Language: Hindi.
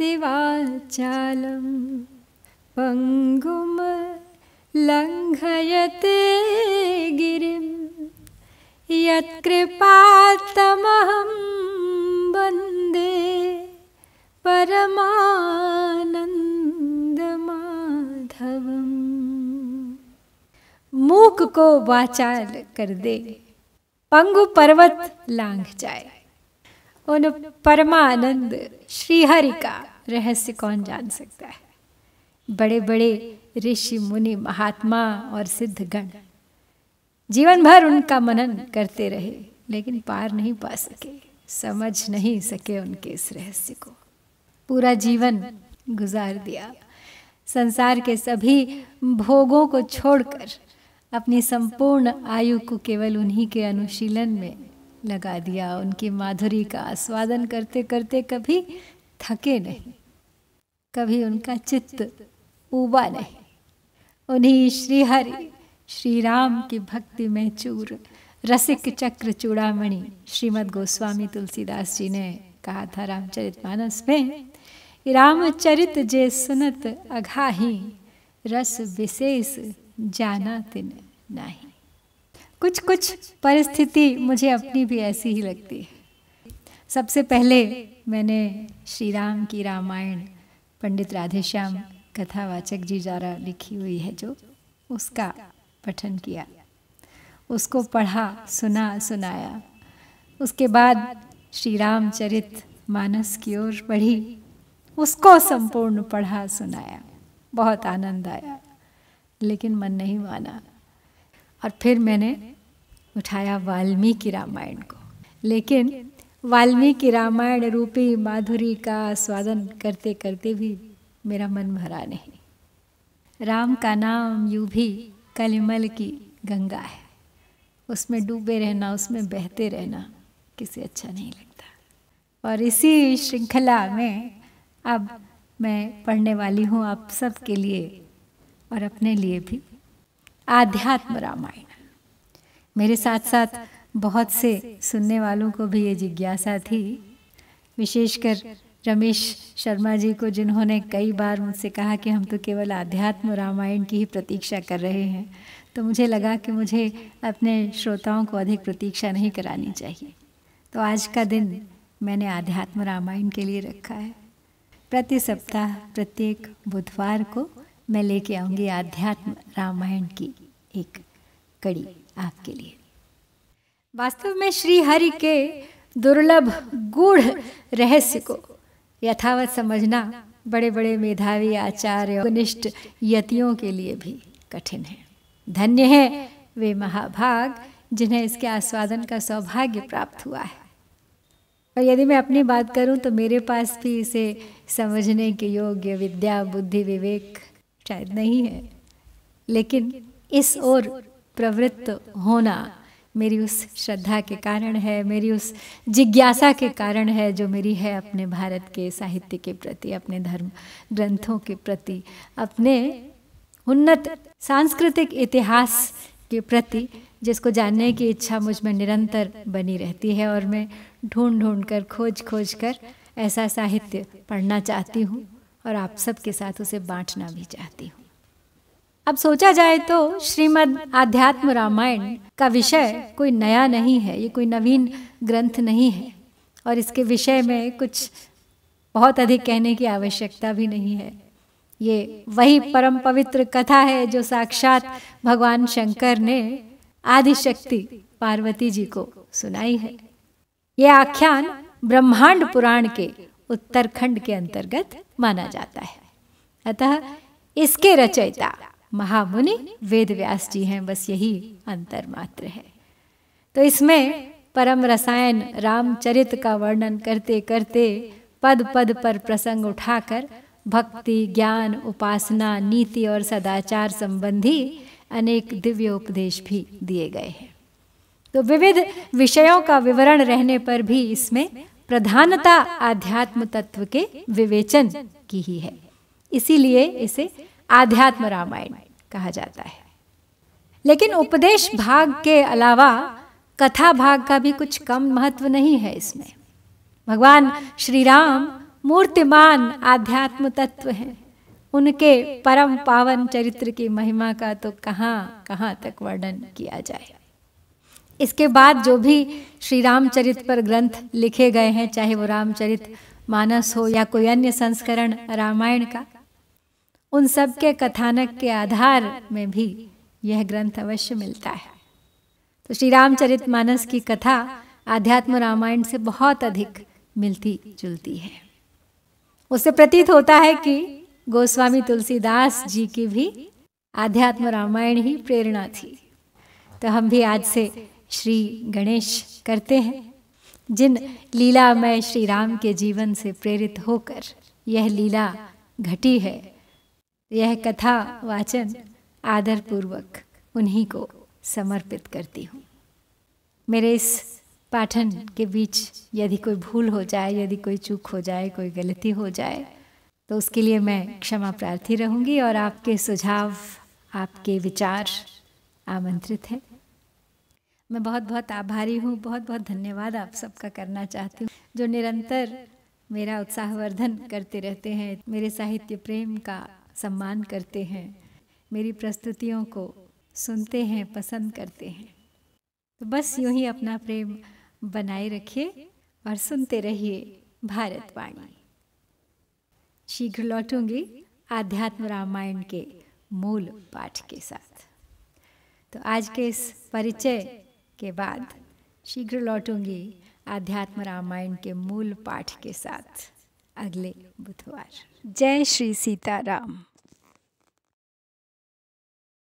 अतिवाचालं पङ्गुम लङ्घयते गिरिं यत्कृपातमहं वन्दे परमानन्दमाधवम् मुख को वाचाल कर दे पंगु पर्वत लांघ जाए उन परमानंद श्रीहरि का रहस्य कौन जान सकता है बड़े बड़े ऋषि मुनि महात्मा और सिद्धगण जीवन भर उनका मनन करते रहे लेकिन पार नहीं पा सके समझ नहीं सके उनके इस रहस्य को पूरा जीवन गुजार दिया संसार के सभी भोगों को छोड़कर अपनी संपूर्ण आयु को केवल उन्हीं के अनुशीलन में लगा दिया उनकी माधुरी का आस्वादन करते करते कभी थके नहीं कभी उनका चित्त उबा नहीं उन्हीं श्री हरि श्री राम की भक्ति में चूर रसिक चक्र चूड़ामणि श्रीमद गोस्वामी तुलसीदास जी ने कहा था रामचरित मानस में रामचरित जे सुनत अघाही रस विशेष जाना तिन नाही कुछ कुछ परिस्थिति मुझे अपनी भी ऐसी ही लगती है सबसे पहले मैंने श्री राम की रामायण पंडित राधेश्याम कथावाचक जी द्वारा लिखी हुई है जो उसका पठन किया उसको पढ़ा सुना सुनाया उसके बाद श्री रामचरित मानस की ओर पढ़ी उसको संपूर्ण पढ़ा सुनाया बहुत आनंद आया लेकिन मन नहीं माना और फिर मैंने उठाया वाल्मीकि रामायण को लेकिन वाल्मीकि रामायण रूपी माधुरी का स्वादन करते करते भी मेरा मन भरा नहीं राम का नाम यू भी कलिमल की गंगा है उसमें डूबे रहना उसमें बहते रहना किसे अच्छा नहीं लगता और इसी श्रृंखला में अब मैं पढ़ने वाली हूँ आप सब के लिए और अपने लिए भी आध्यात्म रामायण मेरे साथ साथ बहुत से सुनने वालों को भी ये जिज्ञासा थी विशेषकर रमेश शर्मा जी को जिन्होंने कई बार मुझसे कहा कि हम तो केवल आध्यात्म रामायण की ही प्रतीक्षा कर रहे हैं तो मुझे लगा कि मुझे अपने श्रोताओं को अधिक प्रतीक्षा नहीं करानी चाहिए तो आज का दिन मैंने आध्यात्म रामायण के लिए रखा है प्रति सप्ताह प्रत्येक बुधवार को मैं लेके आऊँगी आध्यात्म रामायण की एक कड़ी आपके लिए वास्तव में श्री हरि के दुर्लभ गूढ़ रहस्य को यथावत समझना बड़े बड़े मेधावी आचार्य निष्ठ यतियों के लिए भी कठिन है धन्य है वे महाभाग जिन्हें इसके आस्वादन का सौभाग्य प्राप्त हुआ है और यदि मैं अपनी बात करूं तो मेरे पास भी इसे समझने के योग्य विद्या बुद्धि विवेक शायद नहीं है लेकिन इस ओर प्रवृत्त होना मेरी उस श्रद्धा के कारण है मेरी उस जिज्ञासा के कारण है जो मेरी है अपने भारत के साहित्य के प्रति अपने धर्म ग्रंथों के प्रति अपने उन्नत सांस्कृतिक इतिहास के प्रति जिसको जानने की इच्छा मुझ में निरंतर बनी रहती है और मैं ढूंढ ढूंढ कर खोज खोज कर ऐसा साहित्य पढ़ना चाहती हूँ और आप सबके साथ उसे बांटना भी चाहती हूँ अब सोचा जाए तो श्रीमद् आध्यात्म रामायण का विषय कोई नया नहीं है ये कोई नवीन ग्रंथ नहीं है और इसके विषय में कुछ बहुत अधिक कहने की आवश्यकता भी नहीं है ये वही परम पवित्र कथा है जो साक्षात भगवान शंकर ने आदिशक्ति पार्वती जी को सुनाई है ये आख्यान ब्रह्मांड पुराण के उत्तरखंड के अंतर्गत माना जाता है अतः इसके रचयिता महामुनि वेद व्यास जी हैं बस यही अंतर मात्र है तो इसमें परम रसायन रामचरित का वर्णन करते करते पद पद पर प्रसंग उठाकर भक्ति ज्ञान उपासना नीति और सदाचार संबंधी अनेक दिव्य उपदेश भी दिए गए हैं तो विविध विषयों का विवरण रहने पर भी इसमें प्रधानता आध्यात्म तत्व के विवेचन की ही है इसीलिए इसे आध्यात्म रामायण कहा जाता है लेकिन उपदेश भाग के अलावा कथा भाग का भी कुछ कम महत्व नहीं है इसमें भगवान श्री राम मूर्तिमान आध्यात्म तत्व हैं उनके परम पावन चरित्र की महिमा का तो कहाँ कहाँ तक वर्णन किया जाए इसके बाद जो भी श्री रामचरित पर ग्रंथ लिखे गए हैं चाहे वो रामचरित मानस हो या कोई अन्य संस्करण रामायण का उन सब के कथानक के आधार में भी यह ग्रंथ अवश्य मिलता है तो श्री रामचरित मानस की कथा आध्यात्म रामायण से बहुत अधिक मिलती जुलती है उससे प्रतीत होता है कि गोस्वामी तुलसीदास जी की भी आध्यात्म रामायण ही प्रेरणा थी तो हम भी आज से श्री गणेश करते हैं जिन लीला में श्री राम के जीवन से प्रेरित होकर यह लीला घटी है यह कथा वाचन आदरपूर्वक उन्हीं को समर्पित करती हूँ मेरे इस पाठन के बीच यदि कोई भूल हो जाए यदि कोई चूक हो जाए कोई गलती हो जाए तो उसके लिए मैं क्षमा प्रार्थी रहूँगी और आपके सुझाव आपके विचार आमंत्रित हैं मैं बहुत बहुत आभारी हूँ बहुत बहुत धन्यवाद आप सबका करना चाहती हूँ जो निरंतर मेरा उत्साहवर्धन करते रहते हैं मेरे साहित्य प्रेम का सम्मान करते हैं मेरी प्रस्तुतियों को सुनते हैं पसंद करते हैं तो बस यूं ही अपना प्रेम बनाए रखिए और सुनते रहिए भारतवाणी शीघ्र लौटूंगी आध्यात्म रामायण के मूल पाठ के साथ तो आज के इस परिचय के बाद शीघ्र लौटूंगी आध्यात्म रामायण के मूल पाठ के साथ अगले बुधवार जय श्री सीताराम